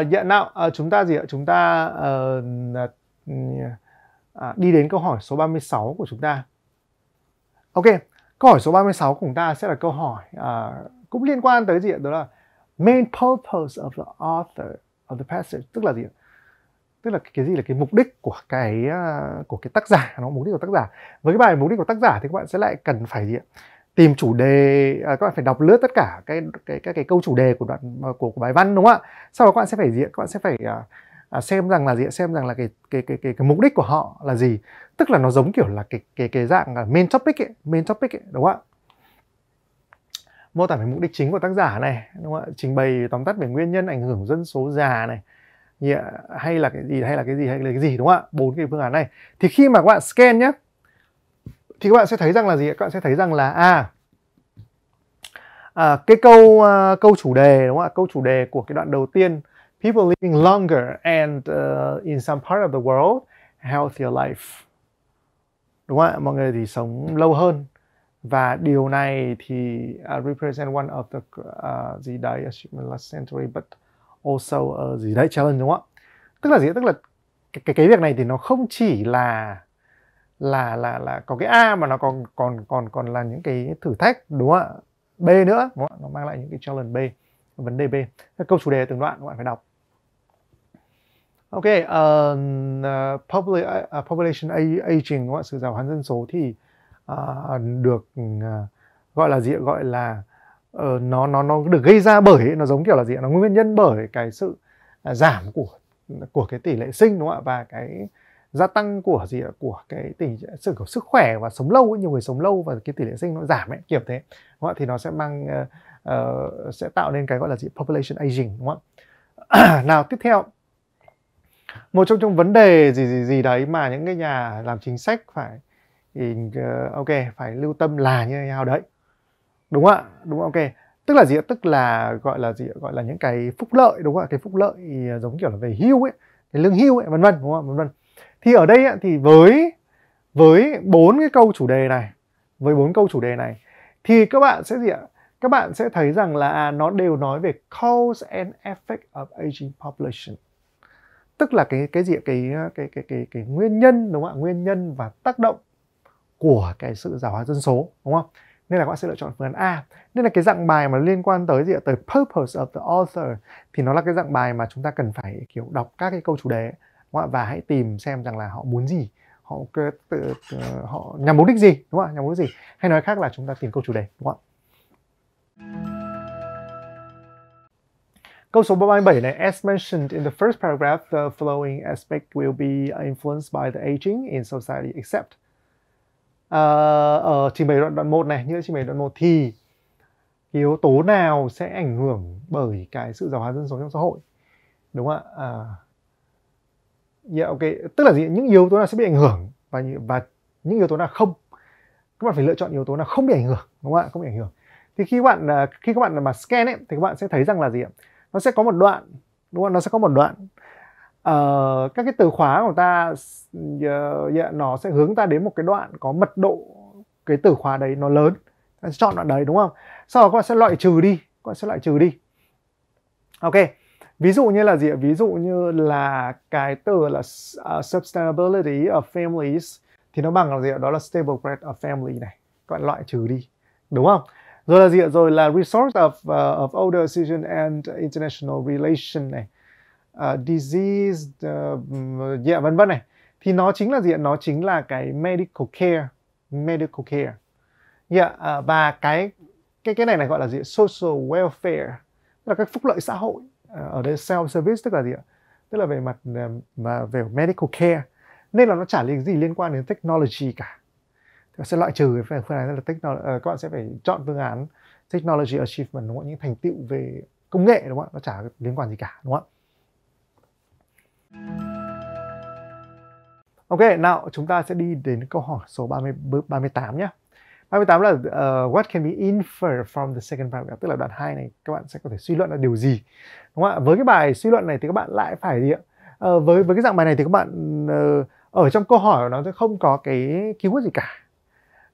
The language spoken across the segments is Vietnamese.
uh, yeah, nào uh, chúng ta gì ạ? Chúng ta uh, uh, đi đến câu hỏi số 36 của chúng ta. Ok, câu hỏi số 36 của chúng ta sẽ là câu hỏi uh, cũng liên quan tới gì ạ? Đó là main purpose of the author of the passage tức là gì ạ? tức là cái gì là cái mục đích của cái uh, của cái tác giả nó mục đích của tác giả với cái bài mục đích của tác giả thì các bạn sẽ lại cần phải gì ạ tìm chủ đề à, các bạn phải đọc lướt tất cả cái cái các cái câu chủ đề của đoạn của, của bài văn đúng không ạ sau đó các bạn sẽ phải gì các bạn sẽ phải à, à, xem rằng là gì xem rằng là cái cái cái cái, cái mục đích của họ là gì tức là nó giống kiểu là cái cái cái dạng main topic ấy, main topic ấy, đúng không ạ mô tả về mục đích chính của tác giả này đúng không ạ trình bày tóm tắt về nguyên nhân ảnh hưởng dân số già này hay là cái gì hay là cái gì hay là cái gì đúng không ạ bốn cái phương án này thì khi mà các bạn scan nhé thì các bạn sẽ thấy rằng là gì các bạn sẽ thấy rằng là à, à cái câu uh, câu chủ đề đúng không ạ câu chủ đề của cái đoạn đầu tiên people living longer and uh, in some part of the world healthier life đúng không ạ mọi người thì sống lâu hơn và điều này thì uh, represent one of the uh, gì đấy achievement last century but also uh, gì đấy challenge đúng không ạ tức là gì tức là cái cái việc này thì nó không chỉ là là là là có cái a mà nó còn còn còn còn là những cái thử thách đúng không ạ b nữa đúng không? nó mang lại những cái challenge b vấn đề b các câu chủ đề từng đoạn các bạn phải đọc ok uh, ờ, uh, ờ, popul uh, ờ, population aging các bạn sự già hóa dân số thì uh, được uh, gọi là gì gọi là uh, nó nó nó được gây ra bởi nó giống kiểu là gì nó nguyên nhân bởi cái sự uh, giảm của của cái tỷ lệ sinh đúng không ạ và cái gia tăng của gì ạ của cái tình sự của sức khỏe và sống lâu ấy, nhiều người sống lâu và cái tỷ lệ sinh nó giảm ấy kiểu thế đúng không? thì nó sẽ mang uh, uh, sẽ tạo nên cái gọi là gì population aging đúng không nào tiếp theo một trong trong vấn đề gì gì gì đấy mà những cái nhà làm chính sách phải uh, ok phải lưu tâm là như thế nào đấy đúng không ạ đúng không? ok tức là gì ạ tức là gọi là gì gọi là những cái phúc lợi đúng không ạ cái phúc lợi giống kiểu là về hưu ấy cái lương hưu ấy vân vân đúng không vân vân thì ở đây thì với với bốn cái câu chủ đề này với bốn câu chủ đề này thì các bạn sẽ gì ạ các bạn sẽ thấy rằng là à, nó đều nói về cause and effect of aging population tức là cái cái gì cái cái cái cái cái nguyên nhân đúng không ạ nguyên nhân và tác động của cái sự già hóa dân số đúng không nên là các bạn sẽ lựa chọn phương án A nên là cái dạng bài mà liên quan tới gì ạ tới purpose of the author thì nó là cái dạng bài mà chúng ta cần phải kiểu đọc các cái câu chủ đề ấy đúng không? và hãy tìm xem rằng là họ muốn gì họ tự, ờ, họ nhằm mục đích gì đúng không ạ nhằm mục đích gì hay nói khác là chúng ta tìm câu chủ đề đúng không ạ Câu số 37 này, as mentioned in the first paragraph, the following aspect will be influenced by the aging in society except. À, ở trình bày đoạn đoạn 1 này, như đã trình bày đoạn 1 thì yếu tố nào sẽ ảnh hưởng bởi cái sự già hóa dân số trong xã hội? Đúng không ạ? À, yeah, dạ, ok tức là gì những yếu tố nào sẽ bị ảnh hưởng và và những yếu tố nào không các bạn phải lựa chọn yếu tố nào không bị ảnh hưởng đúng không ạ không bị ảnh hưởng thì khi các bạn à, khi các bạn mà scan ấy, thì các bạn sẽ thấy rằng là gì ạ nó sẽ có một đoạn đúng không nó sẽ có một đoạn uh, các cái từ khóa của ta uh, ờ, yeah, dạ, nó sẽ hướng ta đến một cái đoạn có mật độ cái từ khóa đấy nó lớn chọn đoạn đấy đúng không sau đó các bạn sẽ loại trừ đi các bạn sẽ loại trừ đi ok ví dụ như là gì ví dụ như là cái từ là uh, sustainability of families thì nó bằng là gì đó là stable bread of family này các bạn loại trừ đi đúng không rồi là gì rồi là resource of uh, of older decision and international relation này uh, à, disease uh, yeah, vân vân này thì nó chính là gì nó chính là cái medical care medical care yeah, uh, và cái cái cái này này gọi là gì social welfare tức là cái phúc lợi xã hội Ờ, ở đây self service tức là gì ạ tức là về mặt ờ, mà về medical care nên là nó chả liên gì liên quan đến technology cả thì sẽ loại trừ cái phương án là technology ờ, các bạn sẽ phải chọn phương án technology achievement đúng không những thành tựu về công nghệ đúng không nó chả liên quan gì cả đúng không Ok, nào chúng ta sẽ đi đến câu hỏi số 30, 38 nhé. 38 là uh, what can be inferred from the second paragraph tức là đoạn 2 này các bạn sẽ có thể suy luận là điều gì đúng không ạ với cái bài suy luận này thì các bạn lại phải gì ạ uh, với với cái dạng bài này thì các bạn uh, ở trong câu hỏi của nó sẽ không có cái keyword gì cả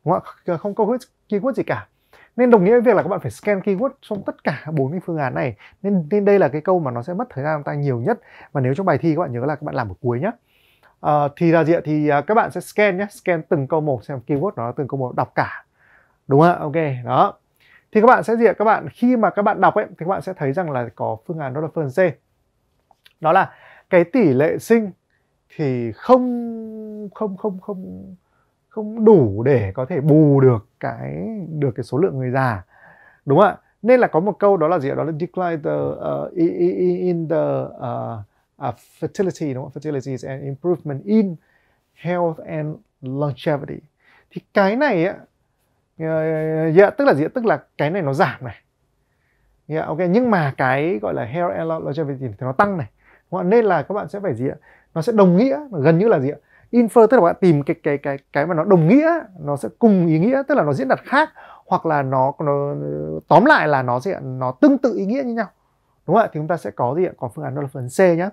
đúng không ạ không có keyword gì cả nên đồng nghĩa với việc là các bạn phải scan keyword trong tất cả bốn cái phương án này nên nên đây là cái câu mà nó sẽ mất thời gian của ta nhiều nhất và nếu trong bài thi các bạn nhớ là các bạn làm ở cuối nhé à, thì là gì ạ thì à, các bạn sẽ scan nhé scan từng câu một xem keyword nó từng câu một đọc cả đúng không ạ ok đó thì các bạn sẽ gì ạ các bạn khi mà các bạn đọc ấy thì các bạn sẽ thấy rằng là có phương án đó là phương C đó là cái tỷ lệ sinh thì không không không không không đủ để có thể bù được cái được cái số lượng người già đúng không ạ nên là có một câu đó là gì đó là decline the uh, in the uh, uh, fertility đúng không? Fertility is an improvement in health and longevity. Thì cái này á uh, ờ, yeah, dạ, tức là gì? Tức là cái này nó giảm này. Yeah, dạ, ok nhưng mà cái gọi là health and longevity thì nó tăng này. Đúng không? Nên là các bạn sẽ phải gì ạ? Nó sẽ đồng nghĩa gần như là gì ạ? Infer tức là bạn tìm cái cái cái cái mà nó đồng nghĩa, nó sẽ cùng ý nghĩa, tức là nó diễn đạt khác hoặc là nó, nó tóm lại là nó sẽ nó tương tự ý nghĩa như nhau đúng không ạ thì chúng ta sẽ có gì ạ có phương án đó là phần C nhé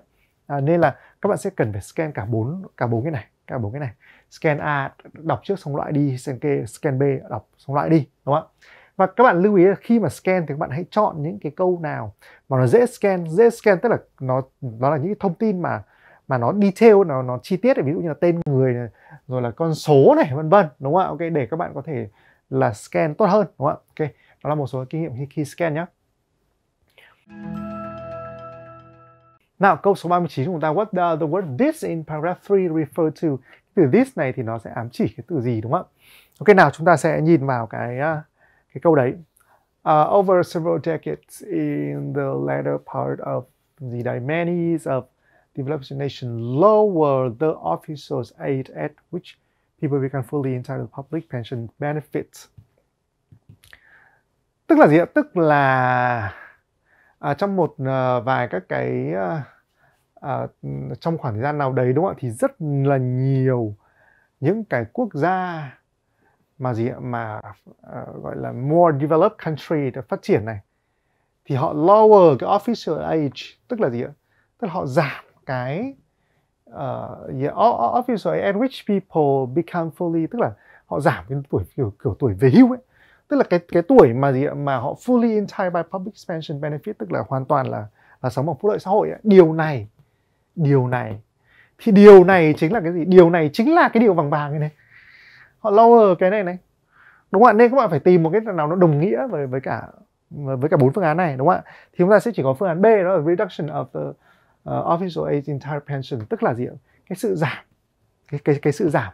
à, nên là các bạn sẽ cần phải scan cả bốn cả bốn cái này cả bốn cái này scan A đọc trước xong loại đi scan K scan B đọc xong loại đi đúng không ạ và các bạn lưu ý là khi mà scan thì các bạn hãy chọn những cái câu nào mà nó dễ scan dễ scan tức là nó nó là những thông tin mà mà nó detail nó nó chi tiết ví dụ như là tên người này, rồi là con số này vân vân đúng không ạ ok để các bạn có thể là scan tốt hơn đúng không ạ ok đó là một số kinh nghiệm khi, khi scan nhé nào câu số 39 của chúng ta What does the word this in paragraph 3 refer to Từ this này thì nó sẽ ám chỉ cái từ gì đúng không ạ? Ok nào chúng ta sẽ nhìn vào cái à, cái câu đấy uh, Over several decades in the latter part of the dynamics of developing nations lower the official aid at which people become fully entitled to public pension benefits Tức là gì ạ? Tức là à, trong một à, vài các cái à, à, trong khoảng thời gian nào đấy đúng không ạ thì rất là nhiều những cái quốc gia mà gì mà à, gọi là more developed country đã phát triển này thì họ lower cái official age tức là gì ạ tức là họ giảm cái uh, yeah, official and rich people become fully tức là họ giảm cái tuổi kiểu, kiểu tuổi về hưu ấy tức là cái cái tuổi mà gì mà họ fully entitled by public expansion benefit tức là hoàn toàn là là sống bằng phúc lợi xã hội ấy. điều này điều này thì điều này chính là cái gì điều này chính là cái điều vàng vàng này, này. họ lower cái này này đúng không ạ nên các bạn phải tìm một cái nào nó đồng nghĩa với với cả với cả bốn phương án này đúng không ạ thì chúng ta sẽ chỉ có phương án B đó là reduction of the uh, official age entire pension tức là gì ạ cái sự giảm cái cái cái sự giảm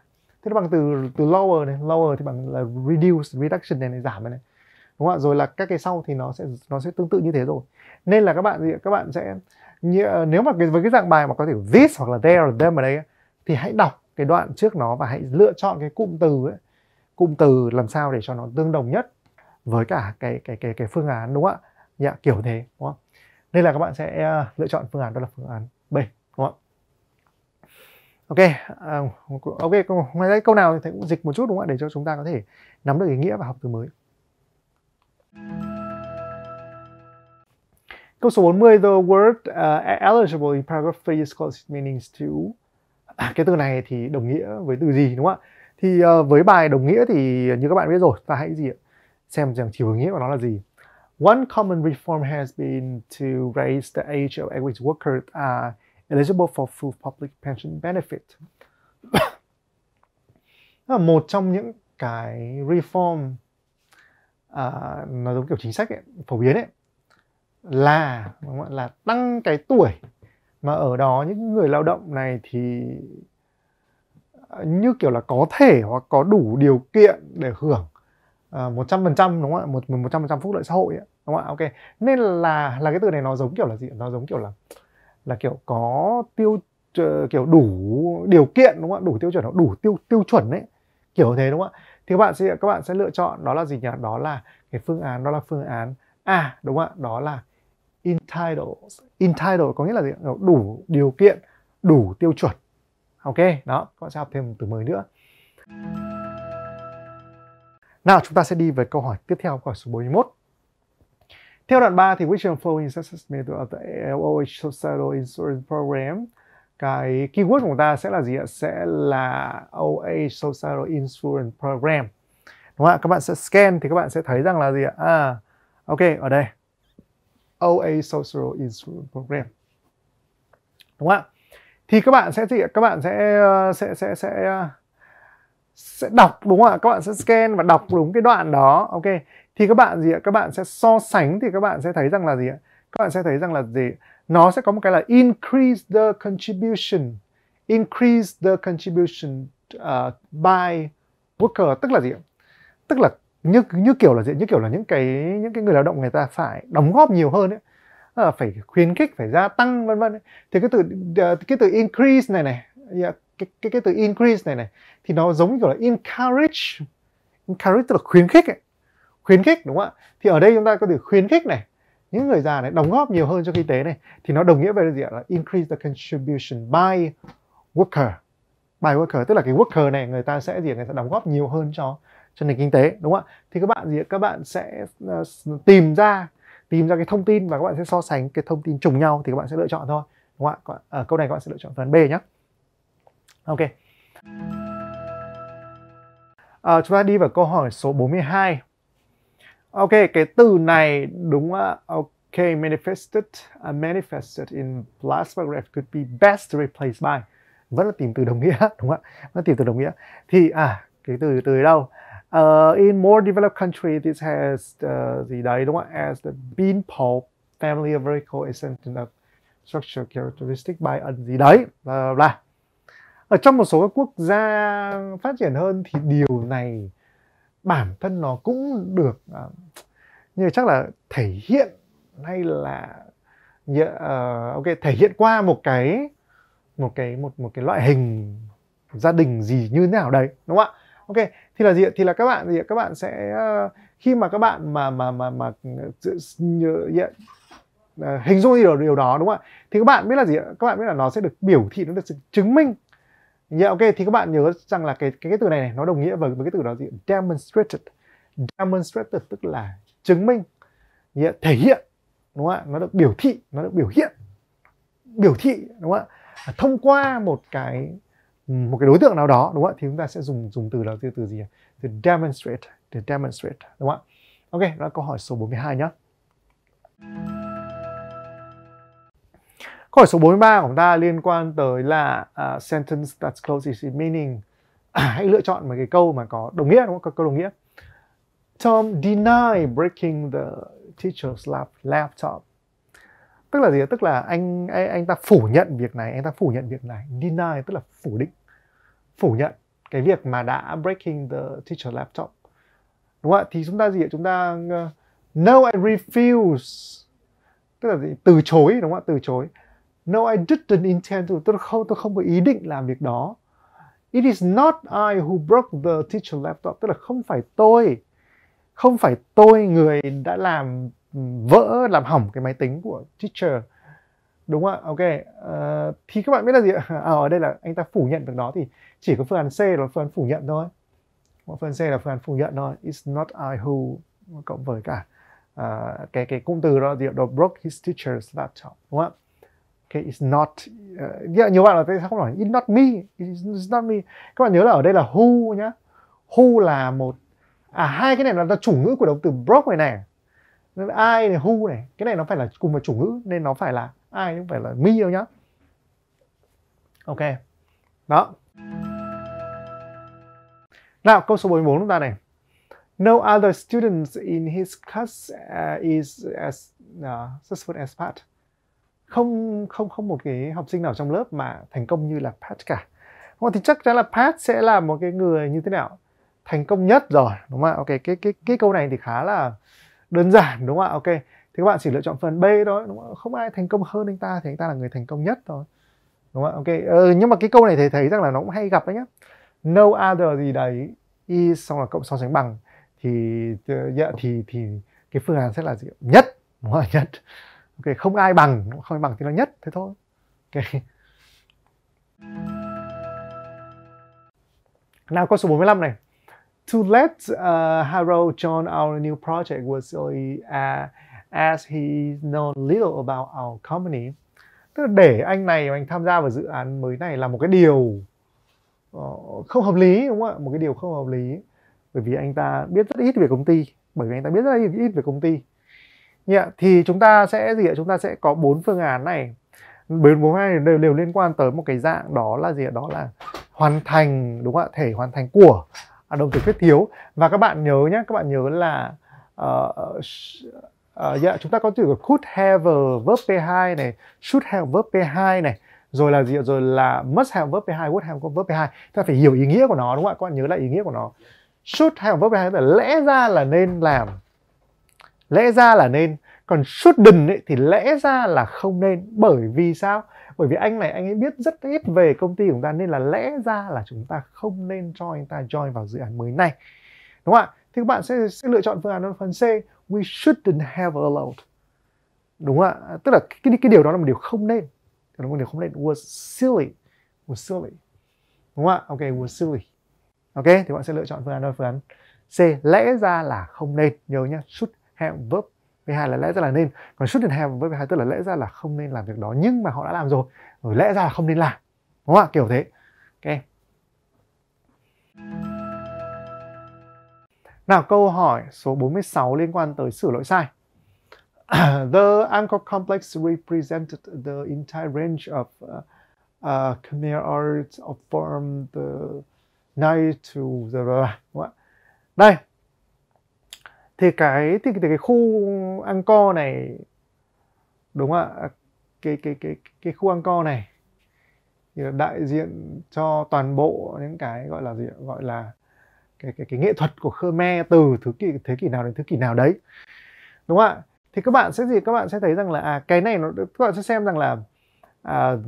thế bằng từ từ lower này lower thì bằng là reduce reduction này, này giảm này, này đúng không ạ rồi là các cái sau thì nó sẽ nó sẽ tương tự như thế rồi nên là các bạn gì các bạn sẽ như, ờ, nếu mà cái, với cái dạng bài mà có thể this hoặc là there or them ở đây thì hãy đọc cái đoạn trước nó và hãy lựa chọn cái cụm từ ấy, cụm từ làm sao để cho nó tương đồng nhất với cả cái cái cái cái phương án đúng không ạ dạ kiểu thế đúng không nên là các bạn sẽ ờ, lựa chọn phương án đó là phương án B ok à, ok ngoài ra câu nào thì cũng dịch một chút đúng không ạ để cho chúng ta có thể nắm được ý nghĩa và học từ mới Câu số 40 the word uh, eligible in paragraph 3 is called meanings to à, cái từ này thì đồng nghĩa với từ gì đúng không ạ? Thì uh, với bài đồng nghĩa thì như các bạn biết rồi, ta hãy gì ạ? xem rằng chiều hướng nghĩa của nó là gì. One common reform has been to raise the age of average workers. uh, eligible for full public pension benefit. một trong những cái reform à, nó giống kiểu chính sách ấy, phổ biến ấy là đúng không? là tăng cái tuổi mà ở đó những người lao động này thì như kiểu là có thể hoặc có đủ điều kiện để hưởng à, một trăm phần trăm đúng không ạ một một trăm phần trăm phúc lợi xã hội ấy, đúng không ạ ok nên là là cái từ này nó giống kiểu là gì nó giống kiểu là uh, là kiểu có tiêu ờ, kiểu đủ điều kiện đúng không ạ đủ tiêu chuẩn đủ tiêu tiêu chuẩn đấy kiểu thế đúng không ạ thì các bạn sẽ các bạn sẽ lựa chọn đó là gì nhỉ đó là cái phương án đó là phương án A đúng không ạ đó là entitled entitled có nghĩa là gì đủ điều kiện đủ tiêu chuẩn ok đó các bạn sẽ học thêm một từ mới nữa nào chúng ta sẽ đi về câu hỏi tiếp theo câu hỏi số 41 theo đoạn 3 thì which and flowing assessment of the LOH Societal Insurance Program cái keyword của ta sẽ là gì ạ? Sẽ là OA Social Insurance Program. Đúng không ạ? Các bạn sẽ scan thì các bạn sẽ thấy rằng là gì ạ? À, ok, ở đây. OA Social Insurance Program. Đúng không ạ? Thì các bạn sẽ gì ạ? Các bạn sẽ ờ, sẽ sẽ sẽ ờ, sẽ đọc đúng không ạ? Các bạn sẽ scan và đọc đúng cái đoạn đó. Ok thì các bạn gì ạ các bạn sẽ so sánh thì các bạn sẽ thấy rằng là gì ạ các bạn sẽ thấy rằng là gì nó sẽ có một cái là increase the contribution increase the contribution uh, by worker tức là gì ạ tức là như như kiểu là gì như kiểu là những cái những cái người lao động người ta phải đóng góp nhiều hơn ấy à, phải khuyến khích phải gia tăng vân vân thì cái từ ờ, cái từ increase này này yeah, dạ, cái, cái cái từ increase này này thì nó giống như kiểu là encourage encourage tức là khuyến khích ấy khuyến khích đúng không ạ thì ở đây chúng ta có từ khuyến khích này những người già này đóng góp nhiều hơn cho kinh tế này thì nó đồng nghĩa với gì ạ là increase the contribution by worker by worker tức là cái worker này người ta sẽ gì người ta đóng góp nhiều hơn cho cho nền kinh tế đúng không ạ thì các bạn gì các bạn sẽ ờ, tìm ra tìm ra cái thông tin và các bạn sẽ so sánh cái thông tin trùng nhau thì các bạn sẽ lựa chọn thôi đúng không ạ ở ờ, câu này các bạn sẽ lựa chọn phần B nhé ok à, chúng ta đi vào câu hỏi số 42 Ok, cái từ này đúng ạ. Ok, manifested, uh, manifested in last paragraph could be best replaced by. Vẫn là tìm từ đồng nghĩa, đúng không ạ? Vẫn là tìm từ đồng nghĩa. Thì à, cái từ từ đâu? Uh, in more developed countries, this has uh, gì đấy đúng không ạ? As the beanpole family of vertical ascendant of structural characteristic by ẩn gì đấy là, là ở trong một số các quốc gia phát triển hơn thì điều này bản thân nó cũng được uh, như chắc là thể hiện hay là uh, ok thể hiện qua một cái một cái một một cái loại hình gia đình gì như thế nào đấy đúng không ạ ok thì là gì thì là các bạn gì các bạn sẽ uh, khi mà các bạn mà mà mà mà uh, hình dung điều điều đó đúng không ạ thì các bạn biết là gì các bạn biết là nó sẽ được biểu thị nó được chứng minh Yeah, dạ, ok thì các bạn nhớ rằng là cái cái, cái từ này, này nó đồng nghĩa với, với cái từ đó gì demonstrated demonstrated tức là chứng minh yeah, dạ, thể hiện đúng không ạ nó được biểu thị nó được biểu hiện biểu thị đúng không ạ à, thông qua một cái một cái đối tượng nào đó đúng không ạ thì chúng ta sẽ dùng dùng từ là từ từ gì từ demonstrate từ demonstrate đúng không ạ ok đó là câu hỏi số 42 nhé. Câu hỏi số 43 của chúng ta liên quan tới là uh, sentence that's closest in meaning. À, hãy lựa chọn một cái câu mà có đồng nghĩa đúng không? Câu đồng nghĩa. Tom deny breaking the teacher's laptop. Tức là gì? Tức là anh, anh anh ta phủ nhận việc này, anh ta phủ nhận việc này. Deny tức là phủ định, phủ nhận cái việc mà đã breaking the teacher laptop. Đúng không ạ? Thì chúng ta gì? Chúng ta uh, no I refuse. Tức là gì? Từ chối đúng không ạ? Từ chối No, I didn't intend to. Tôi không, tôi không có ý định làm việc đó. It is not I who broke the teacher laptop. Tức là không phải tôi, không phải tôi người đã làm vỡ, làm hỏng cái máy tính của teacher. Đúng không ạ? Ok. Uh, thì các bạn biết là gì ạ? À, ở đây là anh ta phủ nhận được đó thì chỉ có phương án C là phương án phủ nhận thôi. Một phương án C là phương án phủ nhận thôi. It's not I who cộng với cả uh, cái cái cụm từ đó gì broke his teacher's laptop đúng không ạ? okay, it's not uh, nhiều bạn là tại sao không nói it's not me it's not me các bạn nhớ là ở đây là who nhá who là một à hai cái này là chủ ngữ của động từ broke này này ai này who này cái này nó phải là cùng một chủ ngữ nên nó phải là ai cũng phải là me đâu nhá ok đó nào câu số 44 chúng ta này no other students in his class uh, is as uh, successful as Pat không không không một cái học sinh nào trong lớp mà thành công như là Pat cả. Không, thì chắc chắn là Pat sẽ là một cái người như thế nào thành công nhất rồi đúng không ạ? Ok cái cái cái câu này thì khá là đơn giản đúng không ạ? Ok thì các bạn chỉ lựa chọn phần B thôi đúng không? Không ai thành công hơn anh ta thì anh ta là người thành công nhất thôi đúng không ạ? Ok ừ, nhưng mà cái câu này thầy thấy rằng là nó cũng hay gặp đấy nhá. No other gì đấy is xong là cộng so sánh bằng thì dạ, thì thì cái phương án sẽ là gì? nhất đúng không ạ? nhất okay, không ai bằng không ai bằng thì nó nhất thế thôi okay. nào câu số 45 này to let uh, Harold join our new project was only uh, as he known little about our company tức là để anh này anh tham gia vào dự án mới này là một cái điều uh, không hợp lý đúng không ạ một cái điều không hợp lý bởi vì anh ta biết rất ít về công ty bởi vì anh ta biết rất ít về công ty yeah, dạ, thì chúng ta sẽ gì ạ chúng ta sẽ có bốn phương án này bốn bốn này đều, đều liên quan tới một cái dạng đó là gì ạ đó là hoàn thành đúng không ạ thể hoàn thành của à, đồng từ khuyết thiếu và các bạn nhớ nhé các bạn nhớ là uh, uh, yeah, chúng ta có từ could have a verb P2 này should have verb P2 này rồi là gì ạ rồi là must have verb P2 would have verb P2 ta phải hiểu ý nghĩa của nó đúng không ạ các bạn nhớ lại ý nghĩa của nó should have verb P2 là lẽ ra là nên làm lẽ ra là nên còn shouldn't ấy thì lẽ ra là không nên bởi vì sao bởi vì anh này anh ấy biết rất ít về công ty của chúng ta nên là lẽ ra là chúng ta không nên cho anh ta join vào dự án mới này đúng không ạ thì các bạn sẽ, sẽ lựa chọn phương án phần C we shouldn't have allowed đúng không ạ tức là cái cái điều đó là một điều không nên đó là một điều không nên was silly was silly đúng không ạ ok was silly ok thì bạn sẽ lựa chọn phương án phương án C lẽ ra là không nên nhớ nhá should have verb với hai là lẽ ra là nên còn shouldn't have với hai tức là lẽ ra là không nên làm việc đó nhưng mà họ đã làm rồi rồi lẽ ra là không nên làm đúng không ạ kiểu thế ok nào câu hỏi số 46 liên quan tới sửa lỗi sai the Angkor complex represented the entire range of uh, uh, Khmer art of form the night to the blah, blah. đây thì cái thì, thì cái khu Angkor này đúng không ạ à, cái cái cái cái khu Angkor này thì là đại diện cho toàn bộ những cái gọi là gì gọi là cái cái cái nghệ thuật của Khmer từ thứ kỷ thế kỷ nào đến thế kỷ nào đấy đúng không ạ thì các bạn sẽ gì các bạn sẽ thấy rằng là à cái này nó các bạn sẽ xem rằng là à, uh,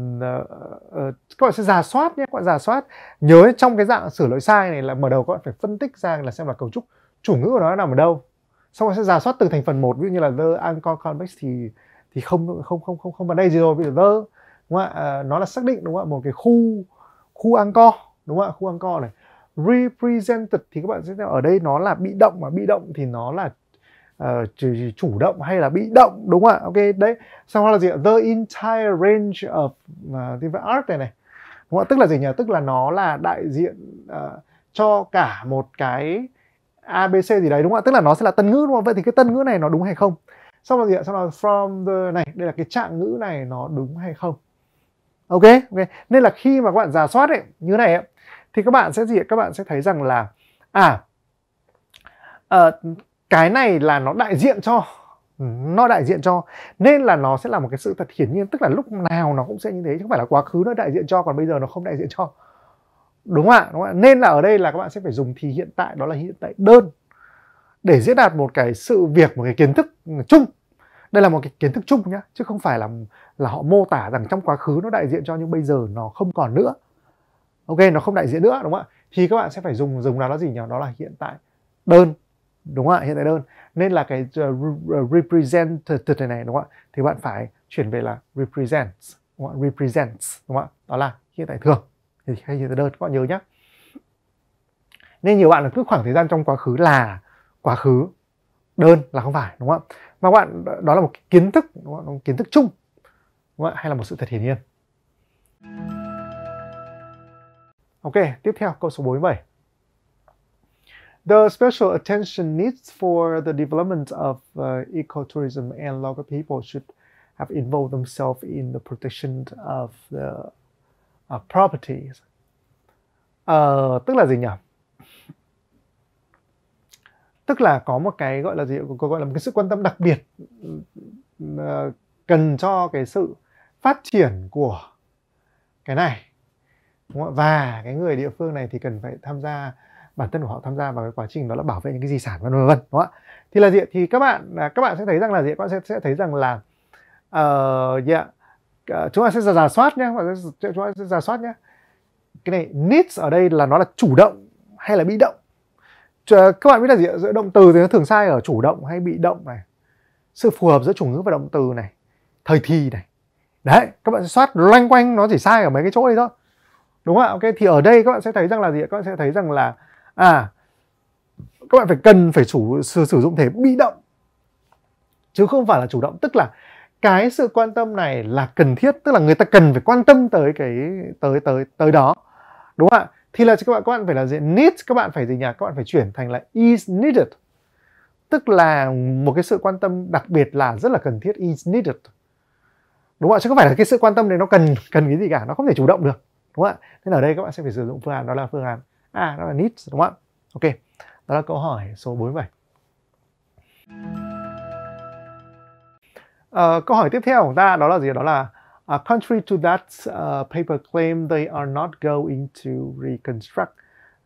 uh, các bạn sẽ giả soát nhé các bạn giả soát nhớ trong cái dạng sửa lỗi sai này là mở đầu các bạn phải phân tích ra là xem là cấu trúc chủ ngữ của nó nằm ở đâu xong rồi sẽ giả soát từng thành phần một ví dụ như là the anchor convex thì thì không không không không không vào đây gì rồi bây giờ the đúng không ạ ờ, nó là xác định đúng không ạ một cái khu khu anchor đúng không ạ khu anchor này represented thì các bạn sẽ ở đây nó là bị động mà bị động thì nó là uh, chủ, chủ động hay là bị động đúng không ạ ok đấy sau đó là gì the entire range of uh, ờ, the art này này đúng không ạ tức là gì nhỉ tức là nó là đại diện uh, cho cả một cái abc gì đấy đúng không ạ tức là nó sẽ là tân ngữ đúng không vậy thì cái tân ngữ này nó đúng hay không xong rồi gì ạ xong rồi from the này đây là cái trạng ngữ này nó đúng hay không ok ok nên là khi mà các bạn giả soát ấy như này ấy, thì các bạn sẽ gì ạ các bạn sẽ thấy rằng là à uh, cái này là nó đại diện cho ừ, nó đại diện cho nên là nó sẽ là một cái sự thật hiển nhiên tức là lúc nào nó cũng sẽ như thế chứ không phải là quá khứ nó đại diện cho còn bây giờ nó không đại diện cho đúng không ạ đúng không ạ nên là ở đây là các bạn sẽ phải dùng thì hiện tại đó là hiện tại đơn để diễn đạt một cái sự việc một cái kiến thức chung đây là một cái kiến thức chung nhá chứ không phải là là họ mô tả rằng trong quá khứ nó đại diện cho nhưng bây giờ nó không còn nữa ok nó không đại diện nữa đúng không ạ thì các bạn sẽ phải dùng dùng là nó gì nhỉ đó là hiện tại đơn đúng không ạ hiện tại đơn nên là cái uh, ờ, representative này đúng không ạ thì bạn phải chuyển về là represents đúng không ạ represents đúng không ạ đó là hiện tại thường thì hay nhớ đơn các bạn nhớ nhé nên nhiều bạn là cứ khoảng thời gian trong quá khứ là quá khứ đơn là không phải đúng không ạ mà các bạn đó là một kiến thức đúng không? kiến thức chung đúng không? hay là một sự thật hiển nhiên ok tiếp theo câu số 47 The special attention needs for the development of uh, ecotourism and local people should have involved themselves in the protection of the uh, properties uh, tức là gì nhỉ tức là có một cái gọi là gì gọi là một cái sự quan tâm đặc biệt ờ, cần cho cái sự phát triển của cái này và cái người địa phương này thì cần phải tham gia bản thân của họ tham gia vào cái quá trình đó là bảo vệ những cái di sản vân vân vân đúng không ạ thì là gì thì các bạn à, các bạn sẽ thấy rằng là gì các bạn sẽ, sẽ thấy rằng là uh, ờ, yeah, Ờ, chúng ta sẽ giả soát nhé và chúng ta sẽ giả soát nhé cái này needs ở đây là nó là chủ động hay là bị động các bạn biết là gì giữa động từ thì nó thường sai ở chủ động hay bị động này sự phù hợp giữa chủ ngữ và động từ này thời thì này đấy các bạn sẽ soát loanh quanh nó chỉ sai ở mấy cái chỗ này thôi đúng không ạ ok thì ở đây các bạn sẽ thấy rằng là gì các bạn sẽ thấy rằng là à các bạn phải cần phải chủ sử, sử dụng thể bị động chứ không phải là chủ động tức là cái sự quan tâm này là cần thiết tức là người ta cần phải quan tâm tới cái tới tới tới đó đúng không ạ thì là các bạn các bạn phải là gì needs các bạn phải gì nhỉ các bạn phải chuyển thành là is needed tức là một cái sự quan tâm đặc biệt là rất là cần thiết is needed đúng không ạ chứ không phải là cái sự quan tâm này nó cần cần cái gì cả nó không thể chủ động được đúng không ạ nên ở đây các bạn sẽ phải sử dụng phương án đó là phương án a đó là needs đúng không ạ ok đó là câu hỏi số 47 Thank you Ờ, câu hỏi tiếp theo của ta đó là gì? Đó là uh, à, contrary to that uh, paper claim, they are not going to reconstruct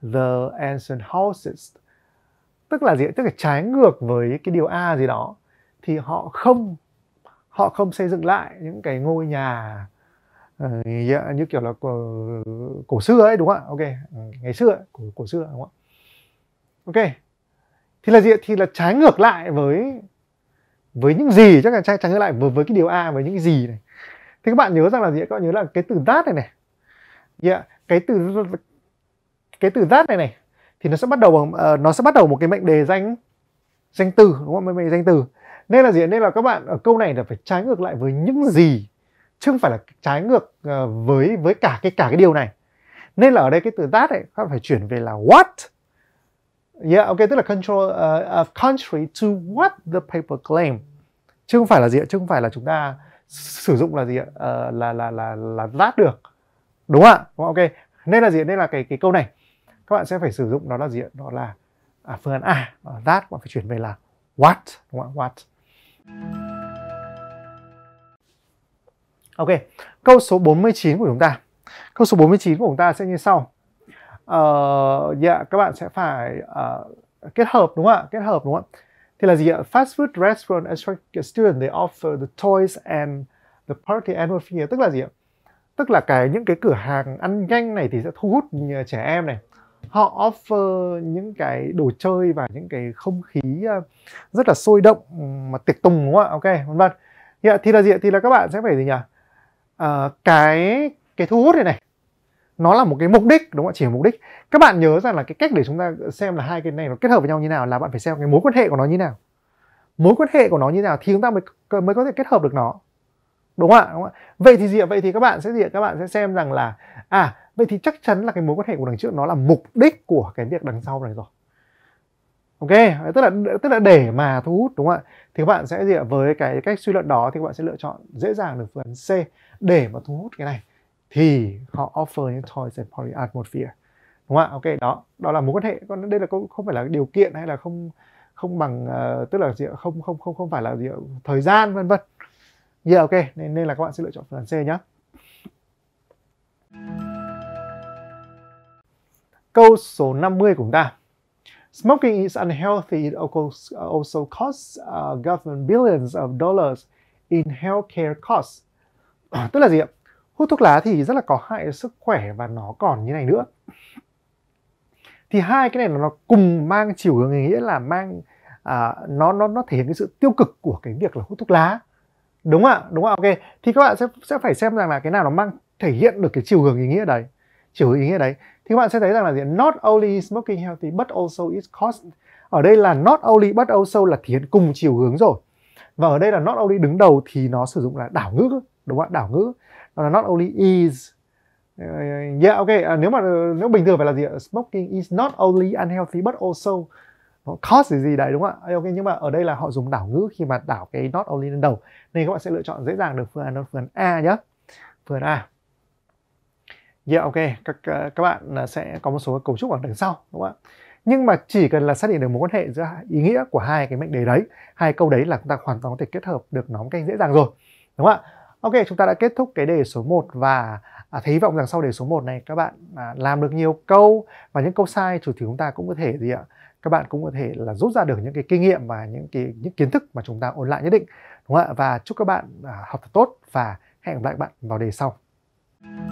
the ancient houses. Tức là gì? Tức là trái ngược với cái điều A gì đó thì họ không họ không xây dựng lại những cái ngôi nhà uh, như kiểu là cổ, cổ xưa ấy đúng không ạ? Ok, ừ, ngày xưa cổ, cổ xưa đúng không ạ? Ok. Thì là gì? Thì là trái ngược lại với với những gì chắc là trang trang lại với, với cái điều a với những cái gì này thì các bạn nhớ rằng là gì các bạn nhớ là cái từ that này này yeah, cái từ cái từ that này này thì nó sẽ bắt đầu bằng uh, nó sẽ bắt đầu một cái mệnh đề danh danh từ đúng không mệnh đề danh từ nên là gì nên là các bạn ở ờ, câu này là phải trái ngược lại với những gì chứ không phải là trái ngược uh, với với cả cái cả cái điều này nên là ở đây cái từ that này các bạn phải chuyển về là what yeah ok tức là control uh, uh, contrary to what the paper claim chứ không phải là gì ạ chứ không phải là chúng ta sử dụng là gì ạ uh, là là là là that được đúng không ạ ok nên là gì nên là cái cái câu này các bạn sẽ phải sử dụng nó là gì ạ đó là à, phương án a à, that bạn phải chuyển về là what đúng không ạ what ok câu số 49 của chúng ta câu số 49 của chúng ta sẽ như sau Ờ, dạ uh, yeah, các bạn sẽ phải uh, kết hợp đúng không ạ kết hợp đúng không ạ thì là gì ạ fast food restaurant attract student they offer the toys and the party annual fee tức là gì ạ tức là cái những cái cửa hàng ăn nhanh này thì sẽ thu hút trẻ em này họ offer những cái đồ chơi và những cái không khí ờ, rất là sôi động ừ, mà tiệc tùng đúng không ạ ok vân vân yeah, dạ, thì là gì ạ thì là các bạn sẽ phải gì nhỉ à, cái cái thu hút này này nó là một cái mục đích đúng không ạ chỉ là mục đích các bạn nhớ rằng là cái cách để chúng ta xem là hai cái này nó kết hợp với nhau như nào là bạn phải xem cái mối quan hệ của nó như nào mối quan hệ của nó như nào thì chúng ta mới mới có thể kết hợp được nó đúng không ạ đúng không ạ vậy thì gì ạ vậy thì các bạn sẽ gì ạ các bạn sẽ xem rằng là à vậy thì chắc chắn là cái mối quan hệ của đằng trước nó là mục đích của cái việc đằng sau này rồi ok tức là tức là để mà thu hút đúng không ạ thì các bạn sẽ gì ạ với cái cách suy luận đó thì các bạn sẽ lựa chọn dễ dàng được phương án C để mà thu hút cái này thì họ offer những toys and polyatmosphere đúng không ạ ok đó đó là mối quan hệ còn đây là không phải là điều kiện hay là không không bằng uh, tức là gì không không không không phải là gì thời gian vân vân yeah ok nên, nên là các bạn sẽ lựa chọn phương C nhé Câu số 50 của chúng ta Smoking is unhealthy. It also costs uh, government billions of dollars in healthcare costs. tức là gì ạ? hút thuốc lá thì rất là có hại sức khỏe và nó còn như này nữa thì hai cái này nó cùng mang chiều hướng nghĩa là mang à, nó nó nó thể hiện cái sự tiêu cực của cái việc là hút thuốc lá đúng ạ đúng ạ ok thì các bạn sẽ sẽ phải xem rằng là cái nào nó mang thể hiện được cái chiều hướng ý nghĩa đấy chiều hướng ý nghĩa đấy thì các bạn sẽ thấy rằng là gì not only smoking healthy but also it cost ở đây là not only but also là thể hiện cùng chiều hướng rồi và ở đây là not only đứng đầu thì nó sử dụng là đảo ngữ đúng không ạ đảo ngữ uh, not only is ờ, yeah okay. uh, nếu mà nếu bình thường phải là gì smoking is not only unhealthy but also nó cause gì, gì đấy đúng không ạ ok nhưng mà ở đây là họ dùng đảo ngữ khi mà đảo cái not only lên đầu nên các bạn sẽ lựa chọn dễ dàng được phương án phương án a nhé phương án a yeah ok các ờ, các bạn ờ, sẽ có một số cấu trúc ở đằng sau đúng không ạ nhưng mà chỉ cần là xác định được mối quan hệ giữa ý nghĩa của hai cái mệnh đề đấy hai câu đấy là chúng ta hoàn toàn có thể kết hợp được nó một cách dễ dàng rồi đúng không ạ Ok, chúng ta đã kết thúc cái đề số 1 và à, thấy vọng rằng sau đề số 1 này các bạn à, làm được nhiều câu và những câu sai chủ thì chúng ta cũng có thể gì ạ? Các bạn cũng có thể là rút ra được những cái kinh nghiệm và những cái những kiến thức mà chúng ta ôn lại nhất định đúng không ạ? Và chúc các bạn à, học thật tốt và hẹn gặp lại các bạn vào đề sau.